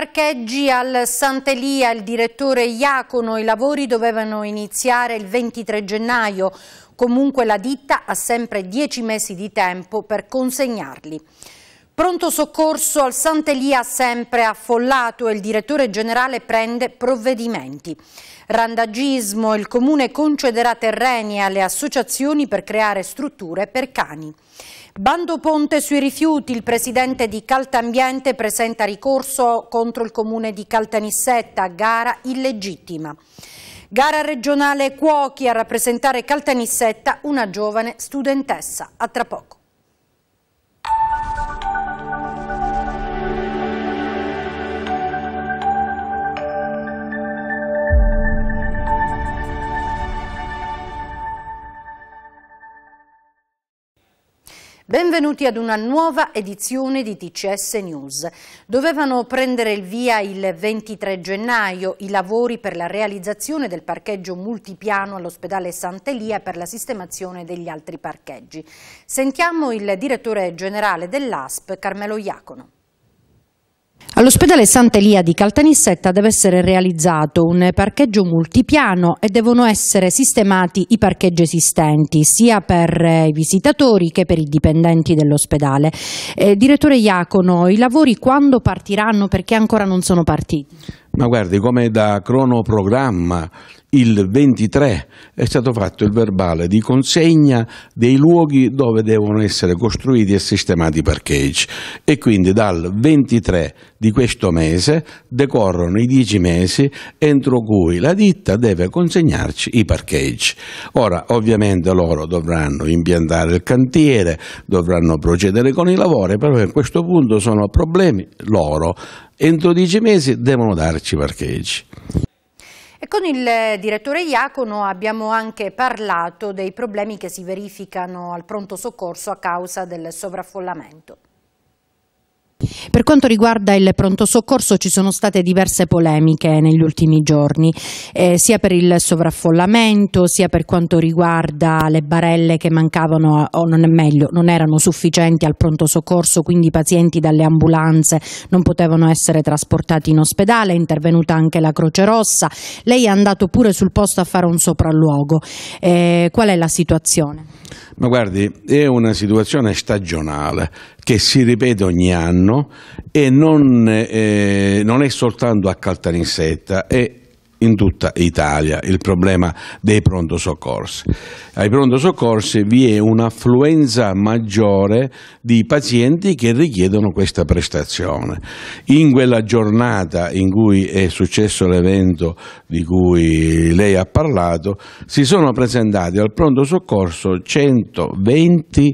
parcheggi al Sant'Elia, il direttore Iacono, i lavori dovevano iniziare il 23 gennaio, comunque la ditta ha sempre 10 mesi di tempo per consegnarli. Pronto soccorso al Sant'Elia sempre affollato e il direttore generale prende provvedimenti. Randagismo, il comune concederà terreni alle associazioni per creare strutture per cani. Bando Ponte sui rifiuti, il presidente di Caltambiente presenta ricorso contro il comune di Caltanissetta, gara illegittima. Gara regionale Cuochi a rappresentare Caltanissetta, una giovane studentessa. A tra poco. Benvenuti ad una nuova edizione di TCS News. Dovevano prendere il via il 23 gennaio i lavori per la realizzazione del parcheggio multipiano all'ospedale Sant'Elia per la sistemazione degli altri parcheggi. Sentiamo il direttore generale dell'ASP, Carmelo Iacono. All'ospedale Sant'Elia di Caltanissetta deve essere realizzato un parcheggio multipiano e devono essere sistemati i parcheggi esistenti sia per eh, i visitatori che per i dipendenti dell'ospedale. Eh, direttore Iacono, i lavori quando partiranno perché ancora non sono partiti? Ma guardi, come da cronoprogramma il 23 è stato fatto il verbale di consegna dei luoghi dove devono essere costruiti e sistemati i parcheggi e quindi dal 23 di questo mese decorrono i 10 mesi entro cui la ditta deve consegnarci i parcheggi. Ora ovviamente loro dovranno impiantare il cantiere, dovranno procedere con i lavori, però a questo punto sono problemi loro. Entro 10 mesi devono darci i parcheggi. E con il eh, direttore Iacono abbiamo anche parlato dei problemi che si verificano al pronto soccorso a causa del sovraffollamento. Per quanto riguarda il pronto soccorso ci sono state diverse polemiche negli ultimi giorni, eh, sia per il sovraffollamento, sia per quanto riguarda le barelle che mancavano o non è meglio, non erano sufficienti al pronto soccorso, quindi i pazienti dalle ambulanze non potevano essere trasportati in ospedale, è intervenuta anche la Croce Rossa. Lei è andato pure sul posto a fare un sopralluogo. Eh, qual è la situazione? Ma guardi, è una situazione stagionale che si ripete ogni anno e non, eh, non è soltanto a Caltanissetta, è in tutta Italia il problema dei pronto soccorsi. Ai pronto soccorsi vi è un'affluenza maggiore di pazienti che richiedono questa prestazione. In quella giornata in cui è successo l'evento di cui lei ha parlato, si sono presentati al pronto soccorso 120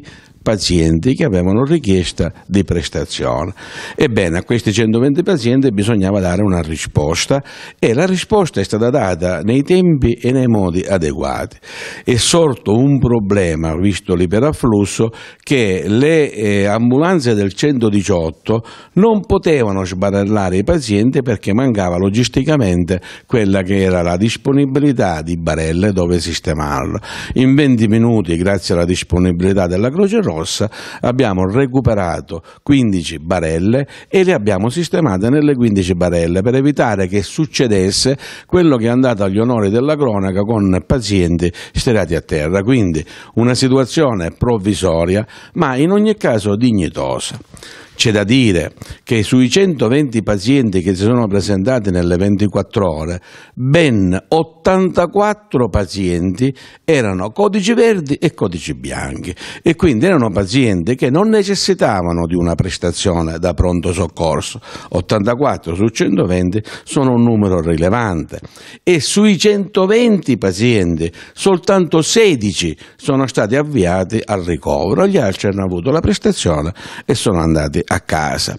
pazienti pazienti che avevano richiesta di prestazione. Ebbene, a questi 120 pazienti bisognava dare una risposta e la risposta è stata data nei tempi e nei modi adeguati. È sorto un problema, visto l'iperafflusso, che le eh, ambulanze del 118 non potevano sbarellare i pazienti perché mancava logisticamente quella che era la disponibilità di barelle dove sistemarlo. In 20 minuti, grazie alla disponibilità della Croce Rossa, rossa, abbiamo recuperato 15 barelle e le abbiamo sistemate nelle 15 barelle per evitare che succedesse quello che è andato agli onori della cronaca con pazienti sterati a terra. Quindi una situazione provvisoria, ma in ogni caso dignitosa. C'è da dire che sui 120 pazienti che si sono presentati nelle 24 ore, ben 84 pazienti erano codici verdi e codici bianchi e quindi erano pazienti che non necessitavano di una prestazione da pronto soccorso. 84 su 120 sono un numero rilevante e sui 120 pazienti soltanto 16 sono stati avviati al ricovero, gli altri hanno avuto la prestazione e sono andati a casa.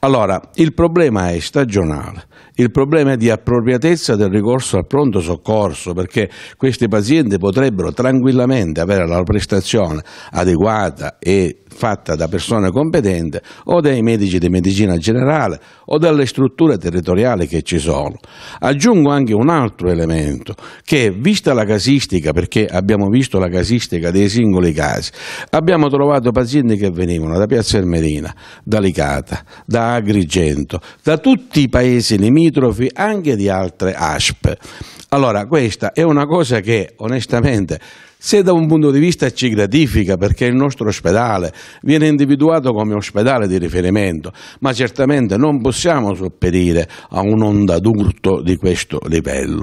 Allora, il problema è stagionale. Il problema è di appropriatezza del ricorso al pronto soccorso, perché questi pazienti potrebbero tranquillamente avere la prestazione adeguata e fatta da persone competenti o dai medici di medicina generale o dalle strutture territoriali che ci sono. Aggiungo anche un altro elemento che vista la casistica, perché abbiamo visto la casistica dei singoli casi, abbiamo trovato pazienti che venivano da Piazza Ermerina, da Licata, da Agrigento, da tutti i paesi limitrofi limitrofi anche di altre ASP. Allora, questa è una cosa che onestamente se da un punto di vista ci gratifica perché il nostro ospedale viene individuato come ospedale di riferimento, ma certamente non possiamo sopperire a un'onda d'urto di questo livello.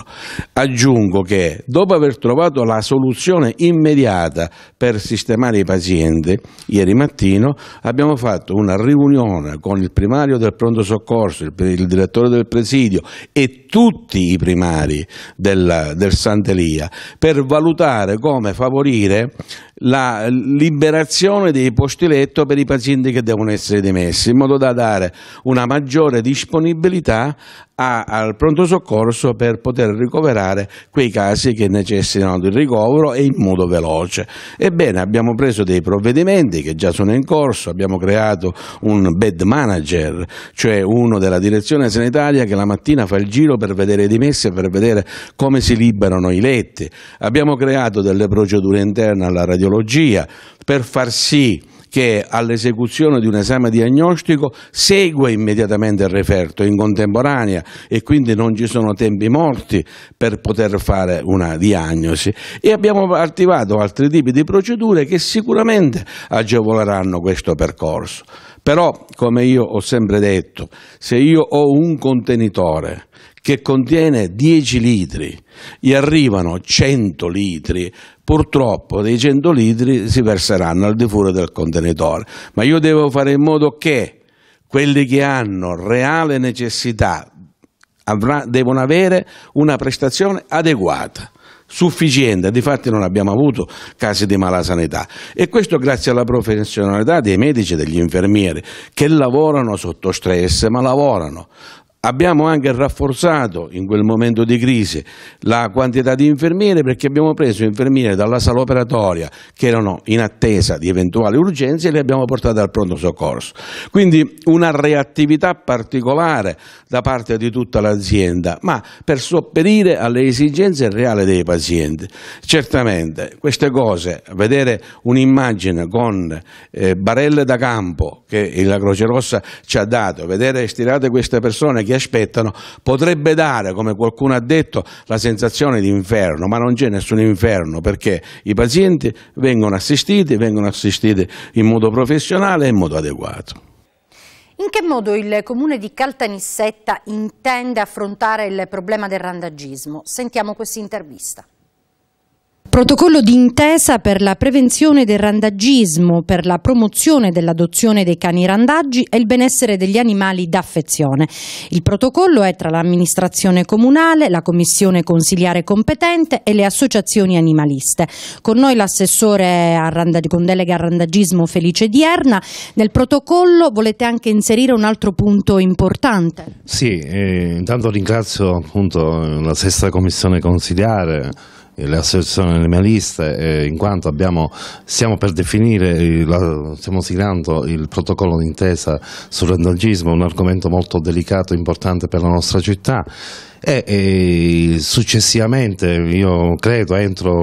Aggiungo che dopo aver trovato la soluzione immediata per sistemare i pazienti, ieri mattino abbiamo fatto una riunione con il primario del pronto soccorso, il, il direttore del presidio e tutti i primari della, del Sant'Elia per valutare come come favorire la liberazione dei posti letto per i pazienti che devono essere dimessi, in modo da dare una maggiore disponibilità a, al pronto soccorso per poter ricoverare quei casi che necessitano di ricovero e in modo veloce. Ebbene, abbiamo preso dei provvedimenti che già sono in corso, abbiamo creato un bed manager, cioè uno della direzione sanitaria che la mattina fa il giro per vedere i dimessi e per vedere come si liberano i letti. Abbiamo creato delle procedure interne alla radiologia patologia per far sì che all'esecuzione di un esame diagnostico segue immediatamente il referto in contemporanea e quindi non ci sono tempi morti per poter fare una diagnosi e abbiamo attivato altri tipi di procedure che sicuramente agevoleranno questo percorso. Però, come io ho sempre detto, se io ho un contenitore che contiene 10 litri, gli arrivano 100 litri, purtroppo dei 100 litri si verseranno al di fuori del contenitore. Ma io devo fare in modo che quelli che hanno reale necessità avrà, devono avere una prestazione adeguata sufficiente, difatti non abbiamo avuto casi di mala sanità e questo grazie alla professionalità dei medici e degli infermieri che lavorano sotto stress, ma lavorano, Abbiamo anche rafforzato in quel momento di crisi la quantità di infermiere perché abbiamo preso infermiere dalla sala operatoria che erano in attesa di eventuali urgenze e le abbiamo portate al pronto soccorso. Quindi una reattività particolare da parte di tutta l'azienda, ma per sopperire alle esigenze reali dei pazienti. Certamente queste cose, vedere un'immagine con eh, barelle da campo che la Croce Rossa ci ha dato, vedere stirate queste persone che aspettano potrebbe dare, come qualcuno ha detto, la sensazione di inferno, ma non c'è nessun inferno perché i pazienti vengono assistiti, vengono assistiti in modo professionale e in modo adeguato. In che modo il comune di Caltanissetta intende affrontare il problema del randagismo? Sentiamo questa intervista. Protocollo d'intesa per la prevenzione del randaggismo, per la promozione dell'adozione dei cani randaggi e il benessere degli animali d'affezione. Il protocollo è tra l'amministrazione comunale, la commissione consiliare competente e le associazioni animaliste. Con noi l'assessore con delega al randaggismo Felice Dierna. Nel protocollo volete anche inserire un altro punto importante. Sì, eh, intanto ringrazio appunto la sesta commissione consiliare le associazioni animaliste, eh, in quanto abbiamo, stiamo per definire, la, stiamo siglando il protocollo d'intesa sul randagismo, un argomento molto delicato e importante per la nostra città e, eh, e successivamente io credo entro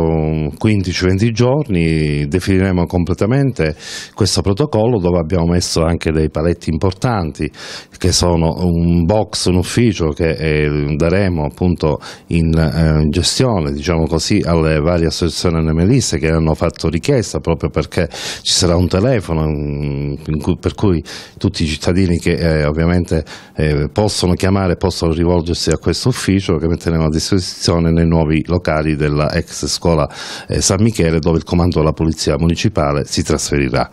15-20 giorni definiremo completamente questo protocollo dove abbiamo messo anche dei paletti importanti che sono un box, un ufficio che eh, daremo appunto in eh, gestione diciamo così alle varie associazioni animaliste che hanno fatto richiesta proprio perché ci sarà un telefono mm, cui, per cui tutti i cittadini che eh, ovviamente eh, possono chiamare possono rivolgersi a questo presso ufficio che metteremo a disposizione nei nuovi locali della ex scuola eh, San Michele dove il comando della Polizia Municipale si trasferirà.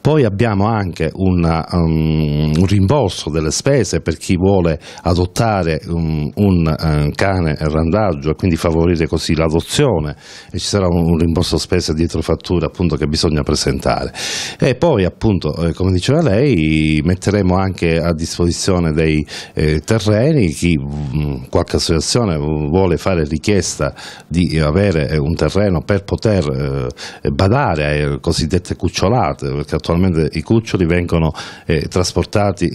Poi abbiamo anche una, um, un rimborso delle spese per chi vuole adottare um, un, un, eh, un cane randaggio e quindi favorire così l'adozione e ci sarà un, un rimborso spese dietro fattura appunto che bisogna presentare. E poi appunto eh, come diceva lei metteremo anche a disposizione dei eh, terreni chi mm, qualche associazione vuole fare richiesta di avere eh, un terreno per poter eh, badare ai cosiddette cucciolate, perché attualmente i cuccioli vengono eh, trasportati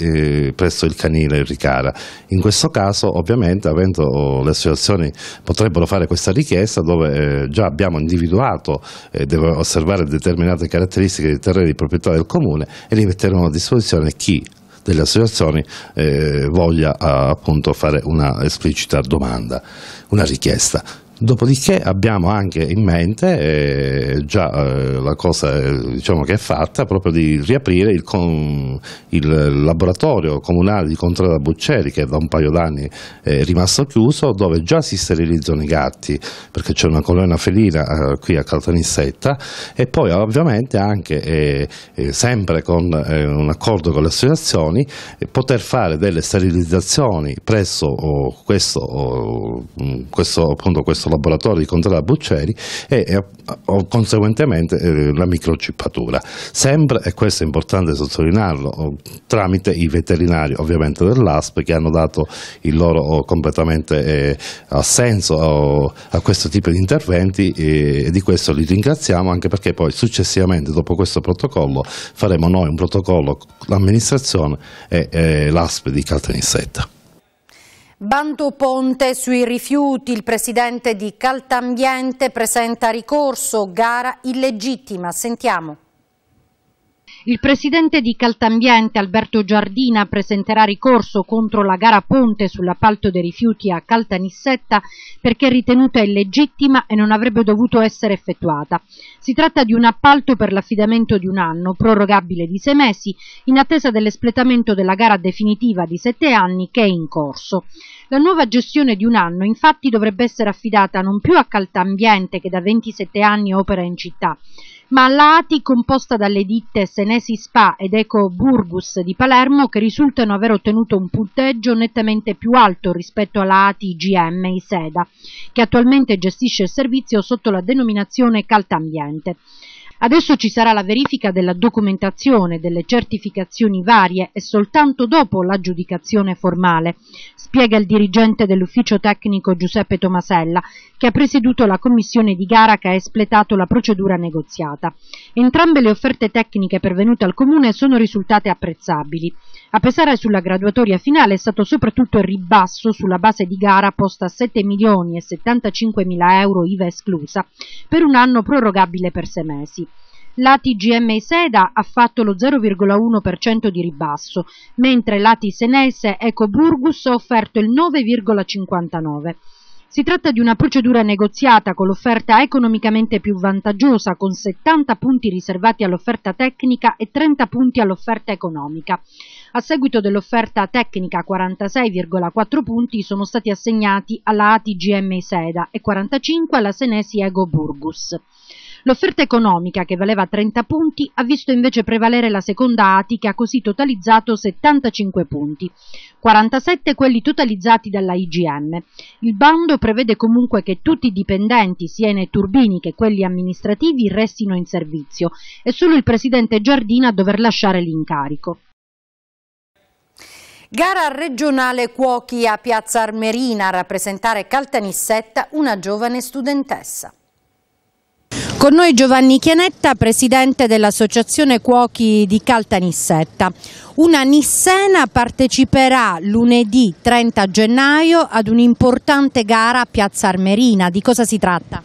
presso il canile Ricara. In questo caso ovviamente avendo le associazioni potrebbero fare questa richiesta dove già abbiamo individuato, deve osservare determinate caratteristiche dei terreni di proprietà del comune e li metteremo a disposizione chi delle associazioni eh, voglia appunto fare una esplicita domanda, una richiesta. Dopodiché abbiamo anche in mente, eh, già eh, la cosa eh, diciamo che è fatta, proprio di riaprire il, con, il laboratorio comunale di Contrada Bucceri che da un paio d'anni eh, è rimasto chiuso, dove già si sterilizzano i gatti, perché c'è una colonna felina eh, qui a Caltanissetta e poi ovviamente anche, eh, sempre con un accordo con le associazioni, poter fare delle sterilizzazioni presso oh, questo, oh, mm, questo, appunto, questo questo laboratorio di Contrada Buccieri e, e, conseguentemente eh, la microcippatura. Sempre, e questo è importante sottolinearlo, tramite i veterinari ovviamente dell'ASP che hanno dato il loro completamente eh, assenso a, a, questo tipo di interventi e, e di questo li ringraziamo anche perché poi successivamente dopo questo protocollo faremo noi un protocollo l'amministrazione e, e eh, l'ASP di Caltanissetta. Bando ponte sui rifiuti, il presidente di Caltambiente presenta ricorso, gara illegittima, sentiamo. Il presidente di Caltambiente Alberto Giardina presenterà ricorso contro la gara ponte sull'appalto dei rifiuti a Caltanissetta perché ritenuta illegittima e non avrebbe dovuto essere effettuata. Si tratta di un appalto per l'affidamento di un anno, prorogabile di sei mesi, in attesa dell'espletamento della gara definitiva di sette anni che è in corso. La nuova gestione di un anno infatti dovrebbe essere affidata non più a Caltambiente che da 27 anni opera in città, ma l'ATI composta dalle ditte Senesi Spa ed Eco Burgus di Palermo che risultano aver ottenuto un punteggio nettamente più alto rispetto alla ATI GM Iseda, che attualmente gestisce il servizio sotto la denominazione Caltambiente. Adesso ci sarà la verifica della documentazione, delle certificazioni varie e soltanto dopo l'aggiudicazione formale, spiega il dirigente dell'ufficio tecnico Giuseppe Tomasella, che ha presieduto la commissione di gara che ha espletato la procedura negoziata. Entrambe le offerte tecniche pervenute al Comune sono risultate apprezzabili. A pesare sulla graduatoria finale è stato soprattutto il ribasso sulla base di gara posta a 7 milioni e 75 mila euro IVA esclusa per un anno prorogabile per sei mesi. L'ATGM Seda ha fatto lo 0,1% di ribasso, mentre l'ATI Senese Eco Burgus ha offerto il 9,59%. Si tratta di una procedura negoziata con l'offerta economicamente più vantaggiosa, con 70 punti riservati all'offerta tecnica e 30 punti all'offerta economica. A seguito dell'offerta tecnica 46,4 punti sono stati assegnati alla ATGM Seda e 45 alla Senesi Ego Burgus. L'offerta economica, che valeva 30 punti, ha visto invece prevalere la seconda ATI, che ha così totalizzato 75 punti, 47 quelli totalizzati dalla IGM. Il bando prevede comunque che tutti i dipendenti, sia nei turbini che quelli amministrativi, restino in servizio e solo il presidente Giardina a dover lasciare l'incarico. Gara regionale cuochi a Piazza Armerina a rappresentare Caltanissetta, una giovane studentessa. Con noi Giovanni Chianetta, presidente dell'Associazione Cuochi di Caltanissetta. Una Nissena parteciperà lunedì 30 gennaio ad un'importante gara a Piazza Armerina. Di cosa si tratta?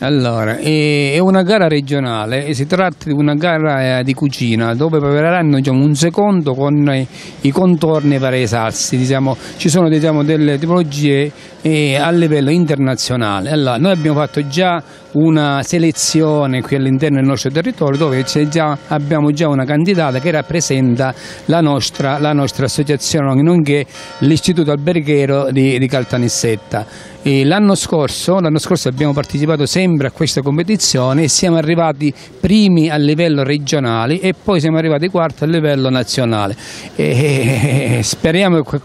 Allora, è una gara regionale si tratta di una gara eh, di cucina dove prepareranno diciamo, un secondo con i contorni per i salsi. Diciamo, ci sono diciamo, delle tipologie eh, a livello internazionale. Allora, noi abbiamo fatto già una selezione qui all'interno del nostro territorio dove già, abbiamo già una candidata che rappresenta la nostra, la nostra associazione, nonché l'Istituto Alberghiero di, di Caltanissetta l'anno scorso, scorso abbiamo partecipato sempre a questa competizione e siamo arrivati primi a livello regionale e poi siamo arrivati quarti a livello nazionale. E speriamo che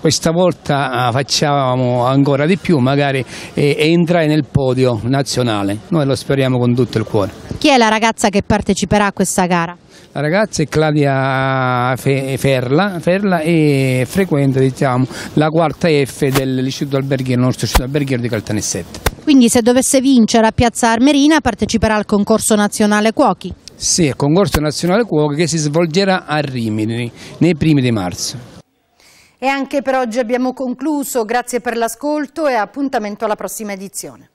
questa volta facciamo ancora di più, magari entrare nel podio nazionale. Noi lo speriamo con tutto il cuore. Chi è la ragazza che parteciperà a questa gara? la ragazza è Claudia Ferla, Ferla e frequenta diciamo, la quarta F dell'Istituto Alberghiero, il nostro Istituto Alberghiero di Caltanissette. Quindi se dovesse vincere a Piazza Armerina parteciperà al concorso nazionale Cuochi? Sì, al concorso nazionale Cuochi che si svolgerà a Rimini nei primi di marzo. E anche per oggi abbiamo concluso, grazie per l'ascolto e appuntamento alla prossima edizione.